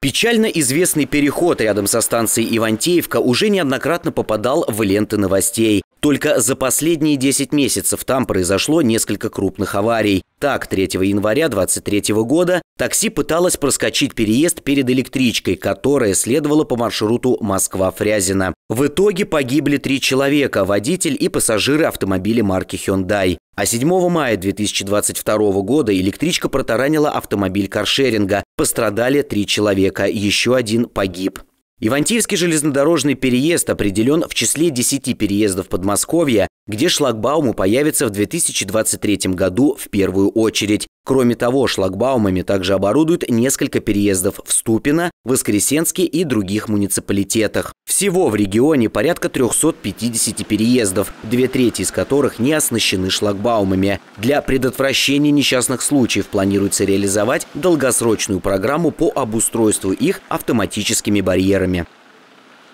Печально известный переход рядом со станцией Ивантеевка уже неоднократно попадал в ленты новостей. Только за последние 10 месяцев там произошло несколько крупных аварий. Так, 3 января 2023 года такси пыталось проскочить переезд перед электричкой, которая следовала по маршруту Москва-Фрязино. В итоге погибли три человека – водитель и пассажиры автомобиля марки Hyundai. А 7 мая 2022 года электричка протаранила автомобиль каршеринга. Пострадали три человека, еще один погиб. Ивантеевский железнодорожный переезд определен в числе 10 переездов Подмосковья, где шлагбауму появится в 2023 году в первую очередь. Кроме того, шлагбаумами также оборудуют несколько переездов в Ступино, Воскресенске и других муниципалитетах. Всего в регионе порядка 350 переездов, две трети из которых не оснащены шлагбаумами. Для предотвращения несчастных случаев планируется реализовать долгосрочную программу по обустройству их автоматическими барьерами.